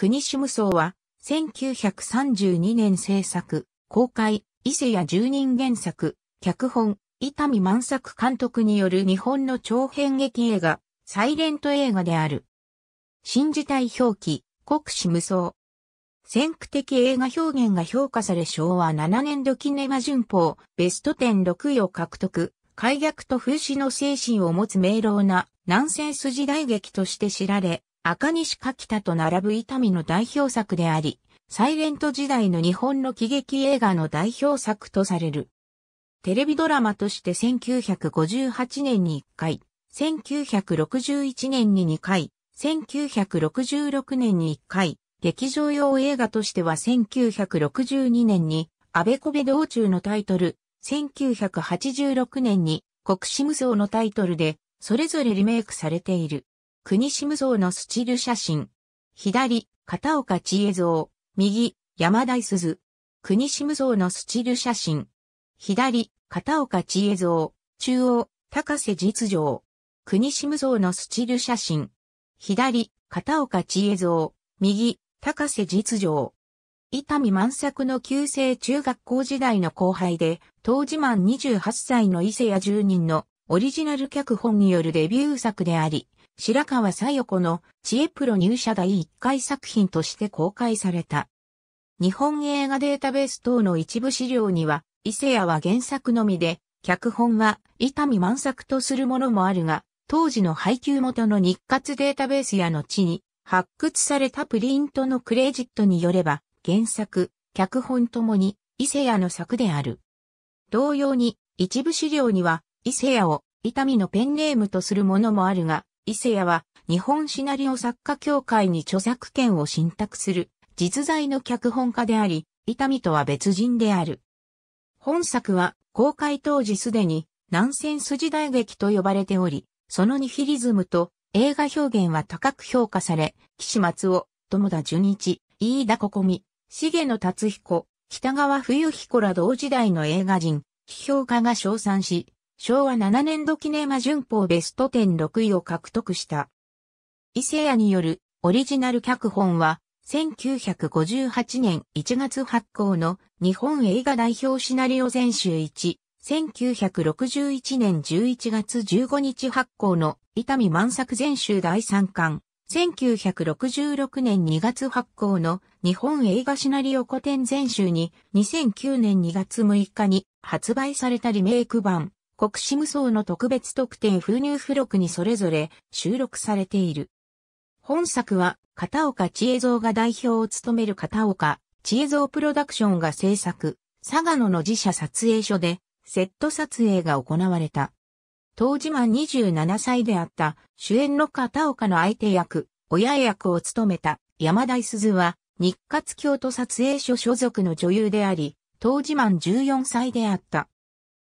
国主無双は、1932年制作、公開、伊勢や十人原作、脚本、伊丹万作監督による日本の長編劇映画、サイレント映画である。新時代表記、国士無双。先駆的映画表現が評価され昭和7年度キネマ旬報、ベスト10 6位を獲得、開逆と風刺の精神を持つ明朗なナンセンス時代劇として知られ、赤西か田と並ぶ痛みの代表作であり、サイレント時代の日本の喜劇映画の代表作とされる。テレビドラマとして1958年に1回、1961年に2回、1966年に1回、劇場用映画としては1962年に、アベコベ道中のタイトル、1986年に、国士無双のタイトルで、それぞれリメイクされている。国志無双のスチル写真。左、片岡千恵蔵。右、山大鈴。国志無双のスチル写真。左、片岡千恵蔵。中央、高瀬実情。国志無双のスチル写真。左、片岡千恵蔵。右、高瀬実情。伊丹満作の旧制中学校時代の後輩で、当時満28歳の伊勢屋住人のオリジナル脚本によるデビュー作であり、白川さよ子の知恵プロ入社第1回作品として公開された。日本映画データベース等の一部資料には、伊勢屋は原作のみで、脚本は伊丹満作とするものもあるが、当時の配給元の日活データベースやの地に発掘されたプリントのクレジットによれば、原作、脚本ともに伊勢屋の作である。同様に、一部資料には伊勢屋を伊丹のペンネームとするものもあるが、伊勢屋は日本シナリオ作家協会に著作権を信託する実在の脚本家であり、伊丹とは別人である。本作は公開当時すでにナンセンス時代劇と呼ばれており、そのニヒリズムと映画表現は高く評価され、岸松尾、友田純一、飯田心美、重野達彦、北川冬彦ら同時代の映画人、批評家が称賛し、昭和7年度キネマ旬報ベスト10 6位を獲得した。伊勢屋によるオリジナル脚本は、1958年1月発行の日本映画代表シナリオ全集1、1961年11月15日発行の伊丹万作全集第3巻、1966年2月発行の日本映画シナリオ古典全集に2009年2月6日に発売されたリメイク版国士無双の特別特典封入付録にそれぞれ収録されている。本作は片岡千恵蔵が代表を務める片岡千恵蔵プロダクションが制作、佐賀野の自社撮影所でセット撮影が行われた。当時満27歳であった主演の片岡の相手役、親役を務めた山田鈴は日活京都撮影所所属の女優であり、当時満14歳であった。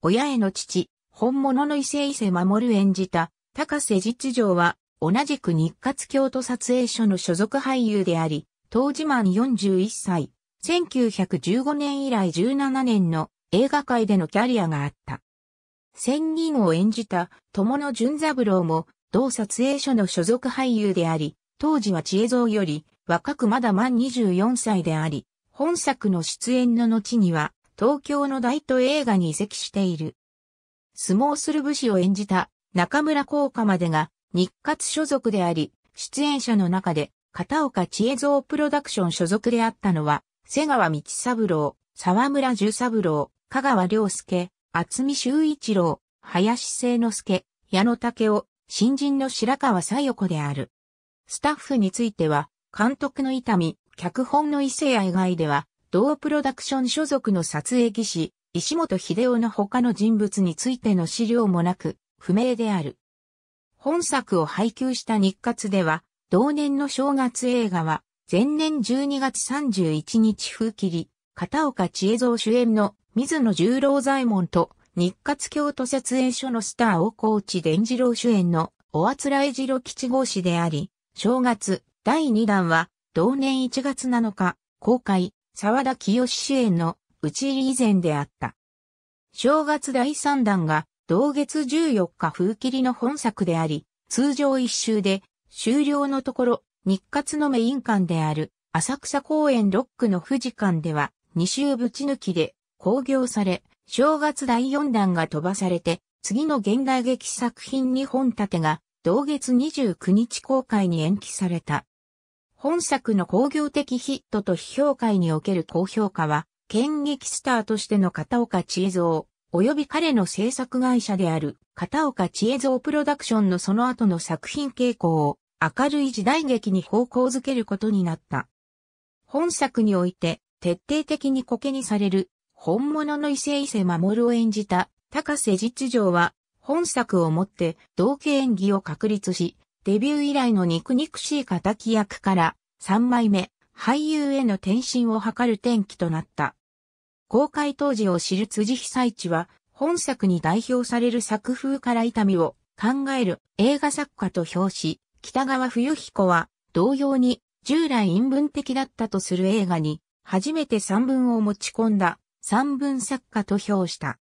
親への父、本物の伊勢伊勢守演じた、高瀬実情は、同じく日活京都撮影所の所属俳優であり、当時満41歳、1915年以来17年の映画界でのキャリアがあった。仙人を演じた友野淳三郎も同撮影所の所属俳優であり、当時は知恵像より若くまだ満24歳であり、本作の出演の後には東京の大都映画に移籍している。相撲する武士を演じた中村効果までが日活所属であり、出演者の中で片岡千恵蔵プロダクション所属であったのは、瀬川道三郎、沢村十三郎、香川良介、厚見修一郎、林聖之介、矢野武雄、新人の白川佐代子である。スタッフについては、監督の痛み、脚本の伊勢以外では、同プロダクション所属の撮影技師、石本秀夫の他の人物についての資料もなく、不明である。本作を配給した日活では、同年の正月映画は、前年12月31日風切り、片岡千恵蔵主演の水野十郎左衛門と、日活京都設営所のスター大河内伝次郎主演の、おあつらえじろ吉号氏であり、正月第2弾は、同年1月7日、公開、沢田清主演の討ち入り以前であった。正月第3弾が同月14日風切りの本作であり、通常一周で終了のところ、日活のメイン館である浅草公園ロックの富士館では2周ぶち抜きで興行され、正月第4弾が飛ばされて、次の現代劇作品2本立てが同月29日公開に延期された。本作の工業的ヒットと批評価における高評価は剣撃スターとしての片岡千恵蔵、及び彼の制作会社である片岡千恵蔵プロダクションのその後の作品傾向を明るい時代劇に方向づけることになった。本作において徹底的にコケにされる本物の伊勢伊勢守を演じた高瀬実情は本作をもって同系演技を確立し、デビュー以来の肉肉しい仇役から3枚目、俳優への転身を図る転機となった。公開当時を知る辻被災地は、本作に代表される作風から痛みを考える映画作家と表し、北川冬彦は同様に従来陰文的だったとする映画に初めて散文を持ち込んだ散文作家と評した。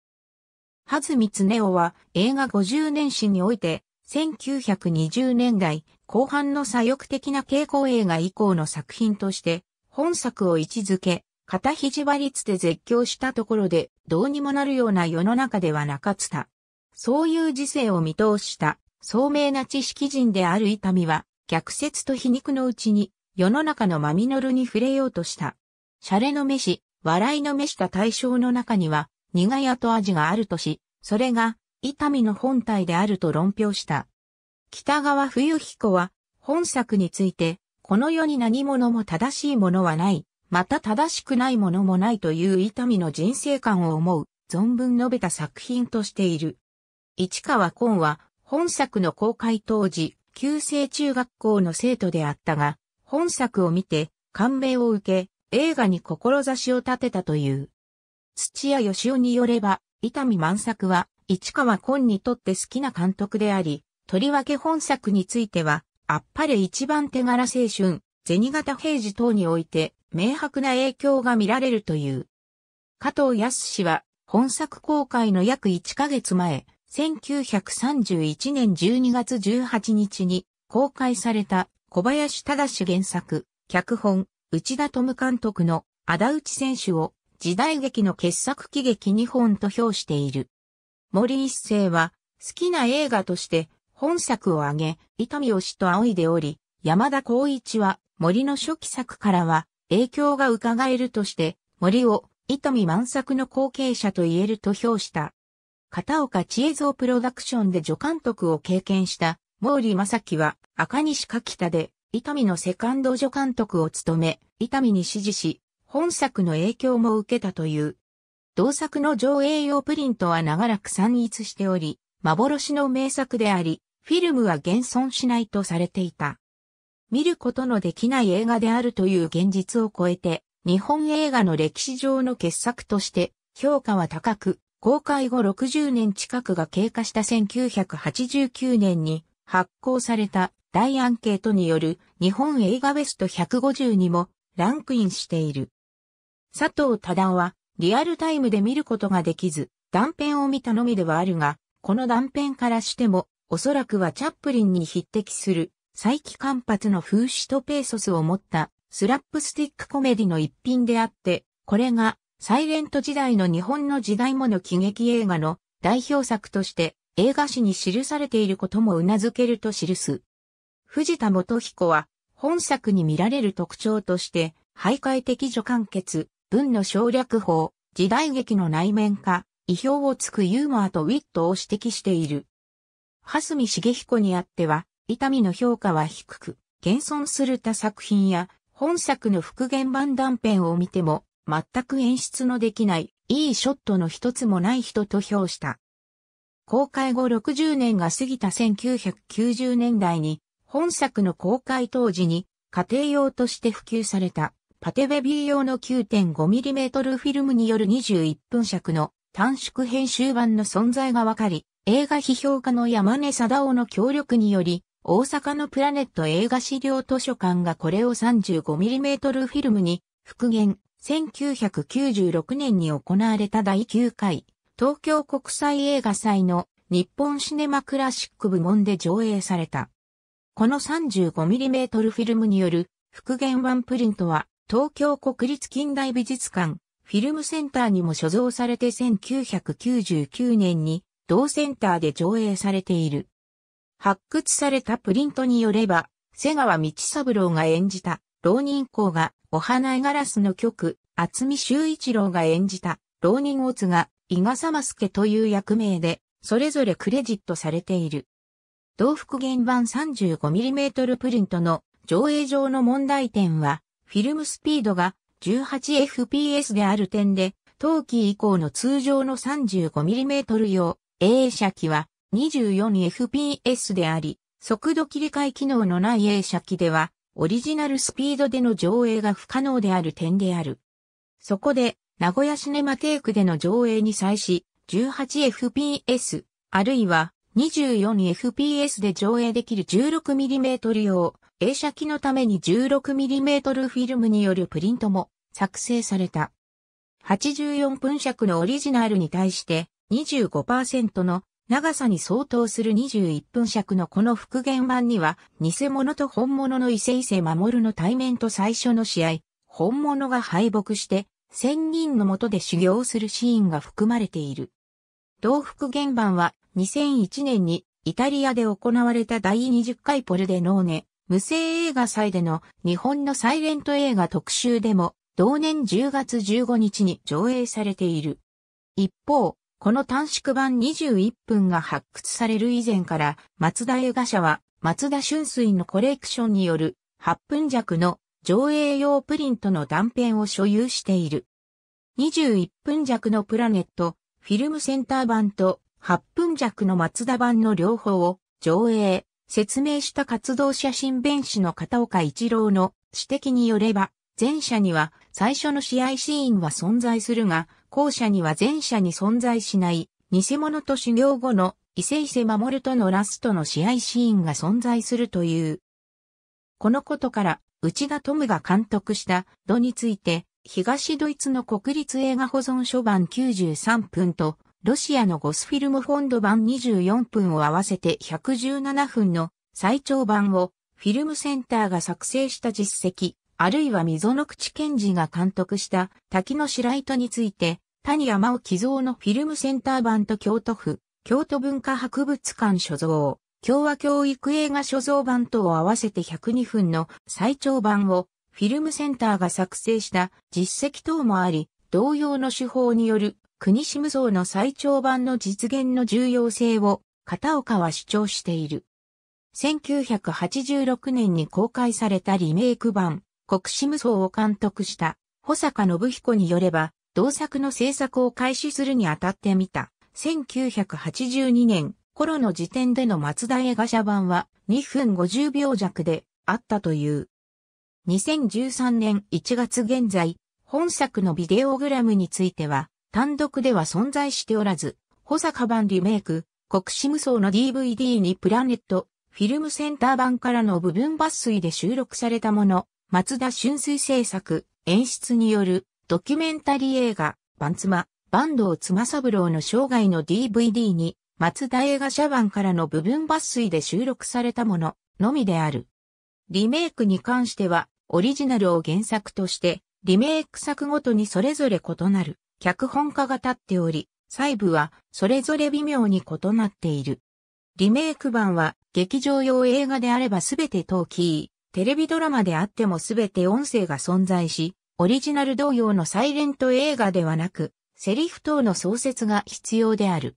はずみつねおは映画50年史において1920年代後半の左翼的な傾向映画以降の作品として、本作を位置づけ、肩肘張りつて絶叫したところでどうにもなるような世の中ではなかった。そういう時世を見通した聡明な知識人である痛みは逆説と皮肉のうちに世の中のマミノルに触れようとした。シャレの飯、笑いの飯した対象の中には苦い後味があるとし、それが痛みの本体であると論評した。北川冬彦は、本作について、この世に何者も正しいものはない、また正しくないものもないという痛みの人生観を思う、存分述べた作品としている。市川昆は、本作の公開当時、旧制中学校の生徒であったが、本作を見て、感銘を受け、映画に志を立てたという。土屋義雄によれば、痛み満作は、市川昆にとって好きな監督であり、とりわけ本作については、あっぱれ一番手柄青春、銭形平次等において、明白な影響が見られるという。加藤康氏は、本作公開の約1ヶ月前、1931年12月18日に公開された小林忠原作、脚本、内田富監督の仇内選手を時代劇の傑作喜劇2本と評している。森一世は好きな映画として本作を挙げ、伊丹義と仰いでおり、山田光一は森の初期作からは影響が伺えるとして、森を伊丹万作の後継者と言えると評した。片岡千恵蔵プロダクションで助監督を経験した毛利正樹は赤西か田で伊丹のセカンド助監督を務め、伊丹に指示し、本作の影響も受けたという。同作の上映用プリントは長らく散逸しており、幻の名作であり、フィルムは現存しないとされていた。見ることのできない映画であるという現実を超えて、日本映画の歴史上の傑作として評価は高く、公開後60年近くが経過した1989年に発行された大アンケートによる日本映画ベスト150にもランクインしている。佐藤忠はリアルタイムで見ることができず、断片を見たのみではあるが、この断片からしてもおそらくはチャップリンに匹敵する、再起間髪の風刺とペーソスを持ったスラップスティックコメディの一品であって、これがサイレント時代の日本の時代もの喜劇映画の代表作として映画史に記されていることも頷けると記す。藤田元彦は本作に見られる特徴として、徘徊的助完結、文の省略法、時代劇の内面化、意表をつくユーモアとウィットを指摘している。蓮見茂彦にあっては、痛みの評価は低く、現存する他作品や、本作の復元版断片を見ても、全く演出のできない、いいショットの一つもない人と評した。公開後60年が過ぎた1990年代に、本作の公開当時に、家庭用として普及された、パテベビー用の 9.5mm フィルムによる21分尺の短縮編集版の存在がわかり、映画批評家の山根貞夫の協力により、大阪のプラネット映画資料図書館がこれを 35mm フィルムに復元、1996年に行われた第9回、東京国際映画祭の日本シネマクラシック部門で上映された。この 35mm フィルムによる復元ワンプリントは、東京国立近代美術館、フィルムセンターにも所蔵されて1999年に同センターで上映されている。発掘されたプリントによれば、瀬川道三郎が演じた、浪人公が、お花絵ガラスの曲、厚見修一郎が演じた、浪人オツが、伊賀様助という役名で、それぞれクレジットされている。同幅原版 35mm プリントの上映上の問題点は、フィルムスピードが 18fps である点で、陶器以降の通常の 35mm 用 A 射機は 24fps であり、速度切り替え機能のない A 射機では、オリジナルスピードでの上映が不可能である点である。そこで、名古屋シネマテイクでの上映に際し、18fps、あるいは 24fps で上映できる 16mm 用、映写機のために 16mm フィルムによるプリントも作成された。84分尺のオリジナルに対して25%の長さに相当する21分尺のこの復元版には、偽物と本物の伊勢伊勢守の対面と最初の試合、本物が敗北して、千人の下で修行するシーンが含まれている。同復元版は2001年にイタリアで行われた第20回ポルデノーネ無声映画祭での日本のサイレント映画特集でも同年10月15日に上映されている。一方、この短縮版21分が発掘される以前から、松田映画社は、松田春水のコレクションによる8分弱の上映用プリントの断片を所有している。21分弱のプラネット、フィルムセンター版と8分弱の松田版の両方を上映、説明した活動写真弁士の片岡一郎の指摘によれば、前者には最初の試合シーンは存在するが、後者には前者に存在しない、偽物と修行後の伊勢伊勢守とのラストの試合シーンが存在するという。このことから、内田ムが監督した度について、東ドイツの国立映画保存書版93分と、ロシアのゴスフィルムフォンド版24分を合わせて117分の最長版をフィルムセンターが作成した実績、あるいは溝の口賢治が監督した滝の白糸について、谷山尾寄贈のフィルムセンター版と京都府、京都文化博物館所蔵、共和教育映画所蔵版とを合わせて102分の最長版をフィルムセンターが作成した実績等もあり、同様の手法による国志無双の最長版の実現の重要性を片岡は主張している。1986年に公開されたリメイク版、国士無双を監督した保坂信彦によれば、同作の制作を開始するにあたってみた。1982年頃の時点での松田映画社版は2分50秒弱であったという。2013年1月現在、本作のビデオグラムについては、単独では存在しておらず、保坂版リメイク、国士無双の DVD にプラネット、フィルムセンター版からの部分抜粋で収録されたもの、松田春水制作、演出によるドキュメンタリー映画、バンツマ、坂東ブ三郎の生涯の DVD に、松田映画社版からの部分抜粋で収録されたもの、のみである。リメイクに関しては、オリジナルを原作として、リメイク作ごとにそれぞれ異なる、脚本家が立っており、細部はそれぞれ微妙に異なっている。リメイク版は劇場用映画であればすべてトーキテレビドラマであってもすべて音声が存在し、オリジナル同様のサイレント映画ではなく、セリフ等の創設が必要である。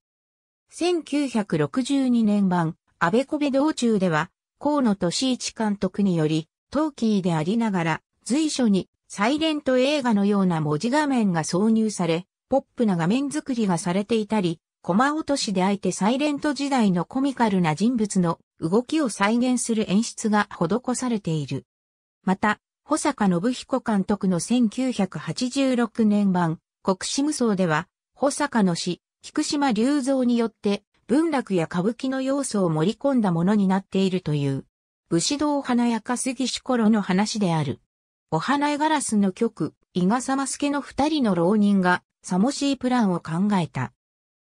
1962年版、安倍コベ。道中では、河野俊一監督により、トーキーでありながら、随所にサイレント映画のような文字画面が挿入され、ポップな画面作りがされていたり、コマ落としであえてサイレント時代のコミカルな人物の動きを再現する演出が施されている。また、保坂信彦監督の1986年版、国士無双では、保坂の詩、菊島隆三によって文楽や歌舞伎の要素を盛り込んだものになっているという、武士道華やかすぎし頃の話である。お花絵ガラスの曲、伊賀様助の二人の浪人が、さもしいプランを考えた。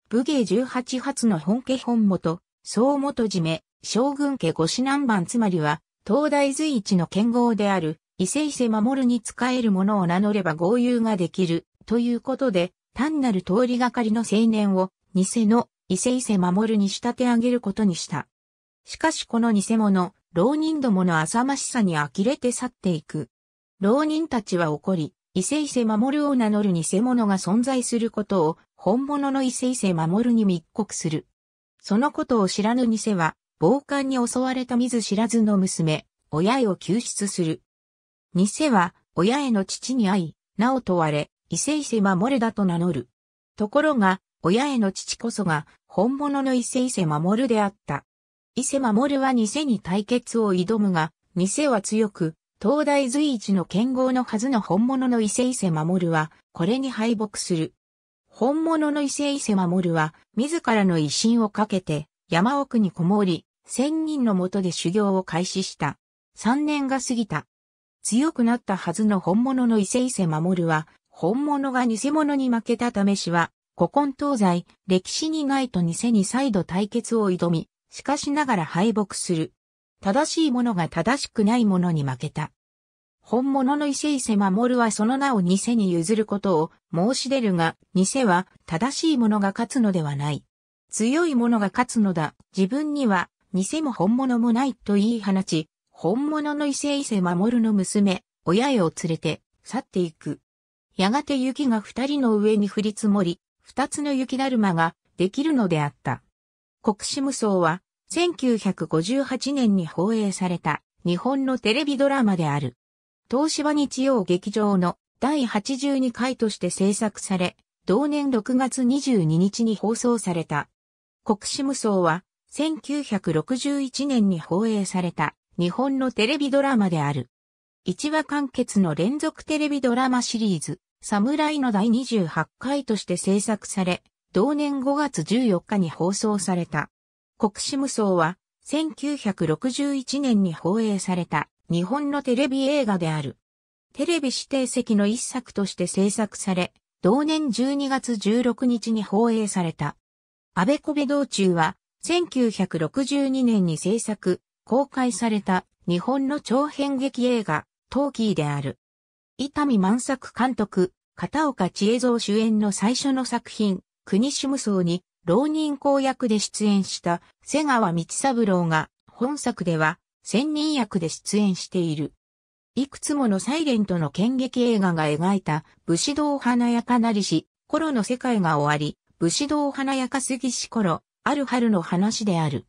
武芸十八発の本家本元、総元締め、将軍家五四南蛮つまりは、東大随一の剣豪である、伊勢伊勢守に仕える者を名乗れば合流ができる、ということで、単なる通りがかりの青年を、偽の伊勢伊勢守に仕立て上げることにした。しかしこの偽物、浪人どもの浅ましさに呆れて去っていく。浪人たちは怒り、伊勢伊勢守を名乗る偽物が存在することを本物の伊勢伊勢守に密告する。そのことを知らぬ偽は、暴漢に襲われた見ず知らずの娘、親へを救出する。偽は、親への父に会い、なお問われ、伊勢伊勢守だと名乗る。ところが、親への父こそが、本物の伊勢伊勢守であった。伊勢守は偽に対決を挑むが、偽は強く、東大随一の剣豪のはずの本物の伊勢伊勢守は、これに敗北する。本物の伊勢伊勢守は、自らの威信をかけて、山奥にこもり、仙人のもとで修行を開始した。三年が過ぎた。強くなったはずの本物の伊勢伊勢守は、本物が偽物に負けたためしは、古今東西、歴史にないと偽に再度対決を挑み、しかしながら敗北する。正しいものが正しくないものに負けた。本物の伊勢伊勢守はその名を偽に譲ることを申し出るが、偽は正しいものが勝つのではない。強い者が勝つのだ。自分には偽も本物もないと言い放ち、本物の伊勢伊勢守の娘、親へを連れて去っていく。やがて雪が二人の上に降り積もり、二つの雪だるまができるのであった。国士無双は1958年に放映された日本のテレビドラマである。東芝日曜劇場の第82回として制作され、同年6月22日に放送された。国士無双は、1961年に放映された日本のテレビドラマである。1話完結の連続テレビドラマシリーズ、侍の第28回として制作され、同年5月14日に放送された。国士無双は、1961年に放映された日本のテレビ映画である。テレビ指定席の一作として制作され、同年12月16日に放映された。安倍小部道中は、1962年に制作、公開された日本の長編劇映画、トーキーである。伊丹万作監督、片岡千恵蔵主演の最初の作品、国主無双に、浪人公役で出演した瀬川道三郎が、本作では千人役で出演している。いくつものサイレントの剣劇映画が描いた武士道華やかなりし、頃の世界が終わり、武士道華やかすぎし頃、ある春の話である。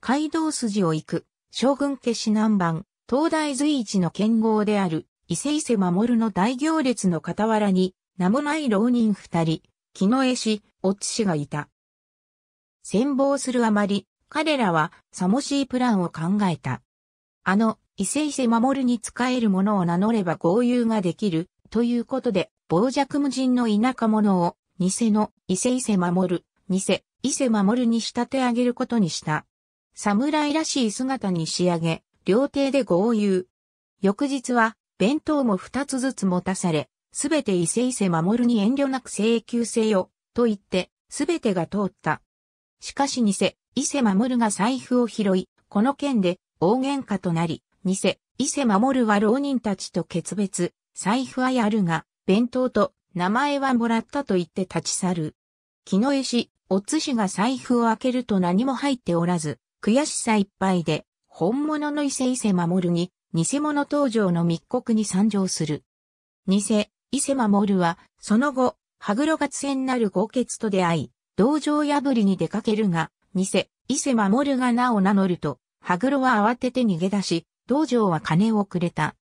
街道筋を行く、将軍家指南番、東大随一の剣豪である、伊勢伊勢守の大行列の傍らに、名もない浪人二人、木の絵師、おつしがいた。戦望するあまり、彼らは、さもしいプランを考えた。あの、伊勢伊勢守に仕えるものを名乗れば合流ができる、ということで、傍若無人の田舎者を、偽の伊勢伊勢守、偽伊勢守に仕立て上げることにした。侍らしい姿に仕上げ、料亭で合流。翌日は、弁当も二つずつ持たされ、すべて伊勢伊勢守に遠慮なく請求せよ、と言って、すべてが通った。しかし偽、伊勢守が財布を拾い、この件で大喧嘩となり、偽、伊勢守は浪人たちと決別、財布はやるが、弁当と名前はもらったと言って立ち去る。木の絵師、おつしが財布を開けると何も入っておらず、悔しさいっぱいで、本物の伊勢伊勢守に、偽物登場の密告に参上する。偽、伊勢守は、その後、羽黒合戦なる豪傑と出会い、道場破りに出かけるが、偽、伊勢守が名を名乗ると、羽黒は慌てて逃げ出し、道場は金をくれた。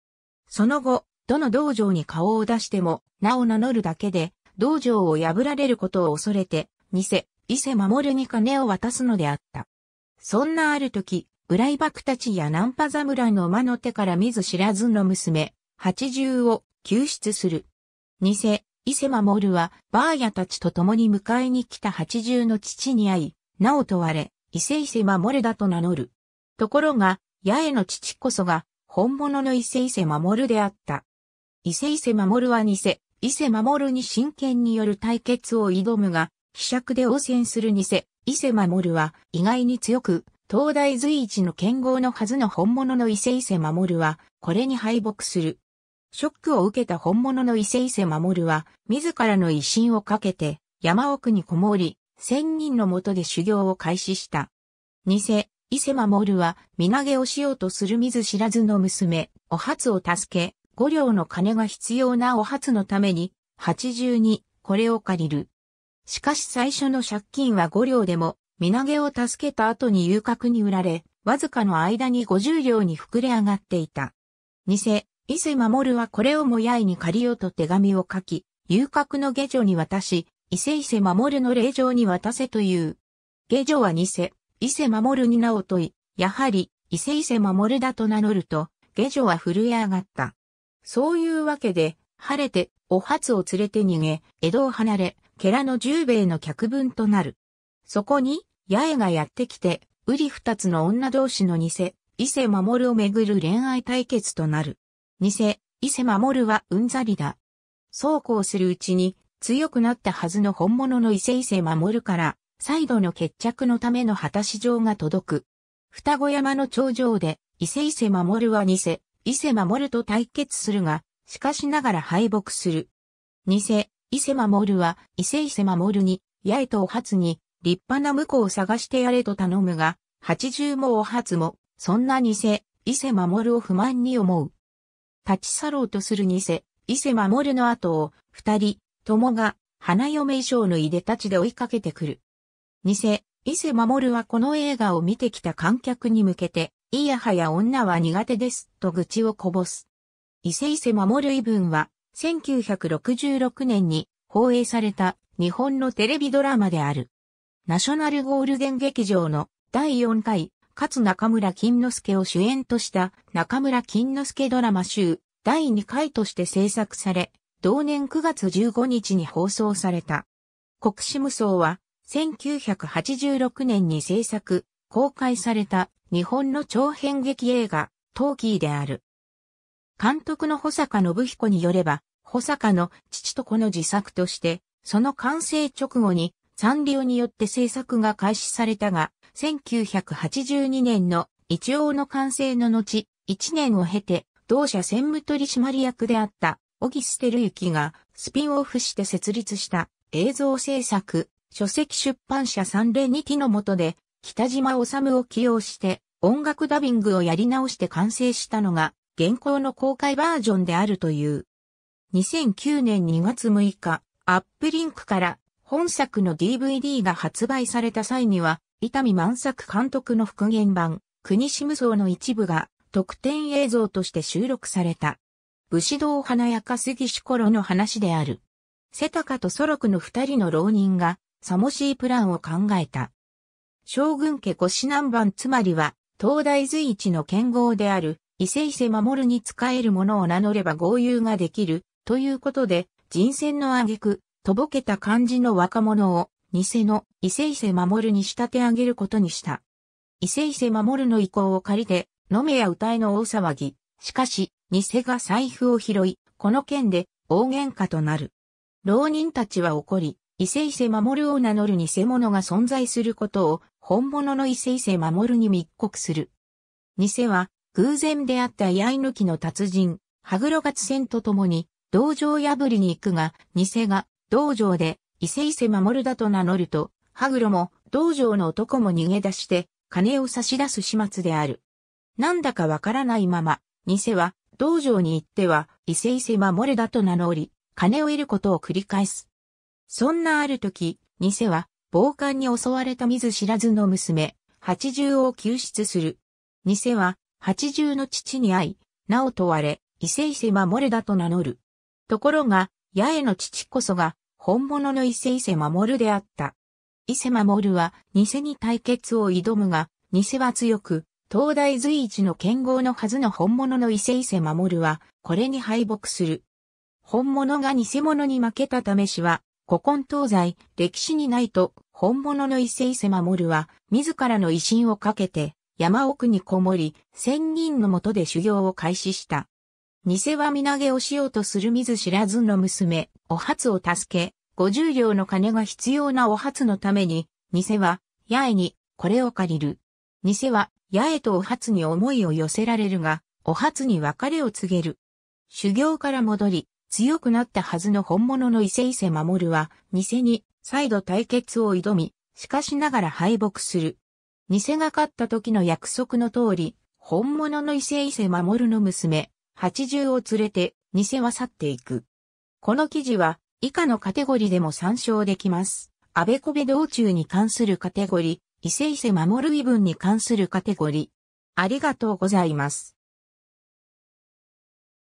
その後、どの道場に顔を出しても、名を名乗るだけで、道場を破られることを恐れて、偽、伊勢守に金を渡すのであった。そんなある時、イ井幕たちやナンパ侍の魔の手から見ず知らずの娘、八十を救出する。偽、伊勢守は、バーヤたちと共に迎えに来た八十の父に会い、名を問われ、伊勢伊勢守だと名乗る。ところが、八重の父こそが、本物の伊勢伊勢守であった。伊勢伊勢守は偽、伊勢守に真剣による対決を挑むが、希釈で応戦する偽、伊勢守は意外に強く、東大随一の剣豪のはずの本物の伊勢伊勢守は、これに敗北する。ショックを受けた本物の伊勢伊勢守は、自らの威信をかけて、山奥にこもり、千人のもとで修行を開始した。偽、伊勢守は、身投げをしようとする見ず知らずの娘、お初を助け、五両の金が必要なお初のために、八十二、これを借りる。しかし最初の借金は五両でも、身投げを助けた後に遊郭に売られ、わずかの間に五十両に膨れ上がっていた。偽、伊勢守はこれをもやいに借りようと手紙を書き、遊郭の下女に渡し、伊勢伊勢守の霊場に渡せという。下女は偽、伊勢守に名を問い、やはり、伊勢伊勢守だと名乗ると、下女は震え上がった。そういうわけで、晴れて、お初を連れて逃げ、江戸を離れ、ケラの十兵衛の客分となる。そこに、八重がやってきて、瓜り二つの女同士の偽、伊勢守をめぐる恋愛対決となる。偽、伊勢守はうんざりだ。そうこうするうちに、強くなったはずの本物の伊勢伊勢守から、再度の決着のための果たし状が届く。双子山の頂上で、伊勢伊勢守は偽、伊勢守と対決するが、しかしながら敗北する。偽、伊勢守は、伊勢伊勢守に、八重とお初に、立派な婿を探してやれと頼むが、八十もお初も、そんな偽、伊勢守を不満に思う。立ち去ろうとする偽、伊勢守の後を、二人、友が、花嫁衣装のいでたちで追いかけてくる。偽、伊勢守はこの映画を見てきた観客に向けて、いやはや女は苦手です、と愚痴をこぼす。伊勢伊勢守る文は、1966年に放映された日本のテレビドラマである。ナショナルゴールデン劇場の第4回、勝中村金之助を主演とした中村金之助ドラマ集第2回として制作され、同年9月15日に放送された。国士無双は1986年に制作、公開された日本の長編劇映画、トーキーである。監督の保坂信彦によれば、保坂の父と子の自作として、その完成直後にサンリオによって制作が開始されたが、1982年の一応の完成の後、1年を経て、同社専務取締役であった、小木捨てるゆきがスピンオフして設立した映像制作書籍出版社三連二期ティの下で、北島治を起用して、音楽ダビングをやり直して完成したのが、現行の公開バージョンであるという。2009年2月6日、アップリンクから本作の DVD が発売された際には、伊丹万作監督の復元版、国志無双の一部が特典映像として収録された。武士道華やかすぎし頃の話である。瀬高とソロクの二人の浪人がさもしいプランを考えた。将軍家腰南蛮つまりは、東大随一の剣豪である、伊勢伊勢守に仕える者を名乗れば合流ができる、ということで、人選の挙句、とぼけた感じの若者を、偽の伊勢伊勢守に仕立て上げることにした。伊勢伊勢守の意向を借りて、飲めや歌いの大騒ぎ。しかし、偽が財布を拾い、この件で大喧嘩となる。浪人たちは怒り、伊勢伊勢守を名乗る偽物が存在することを、本物の伊勢伊勢守に密告する。偽は、偶然出会った八重抜きの達人、羽黒勝戦と共に、道場破りに行くが、偽が、道場で、伊勢伊勢守だと名乗ると、羽黒も、道場の男も逃げ出して、金を差し出す始末である。なんだかわからないまま、偽は、道場に行っては、伊勢伊勢守だと名乗り、金を得ることを繰り返す。そんなある時、ニセは、暴漢に襲われた見ず知らずの娘、八十を救出する。ニセは、八十の父に会い、名を問われ、伊勢伊勢守だと名乗る。ところが、八重の父こそが、本物の伊勢伊勢守であった。伊勢守は、ニセに対決を挑むが、ニセは強く、東大随一の剣豪のはずの本物の伊勢伊勢守は、これに敗北する。本物が偽物に負けたためしは、古今東西、歴史にないと、本物の伊勢伊勢守は、自らの威信をかけて、山奥にこもり、仙人のもとで修行を開始した。偽は身投げをしようとする見ず知らずの娘、お初を助け、五十両の金が必要なお初のために、偽は、八重に、これを借りる。偽は、八重とお初に思いを寄せられるが、お初に別れを告げる。修行から戻り、強くなったはずの本物の伊勢伊勢守は、偽に再度対決を挑み、しかしながら敗北する。偽が勝った時の約束の通り、本物の伊勢伊勢守の娘、八十を連れて、偽は去っていく。この記事は、以下のカテゴリでも参照できます。安倍小部道中に関するカテゴリ、伊勢伊勢守る異文に関するカテゴリ。ありがとうございます。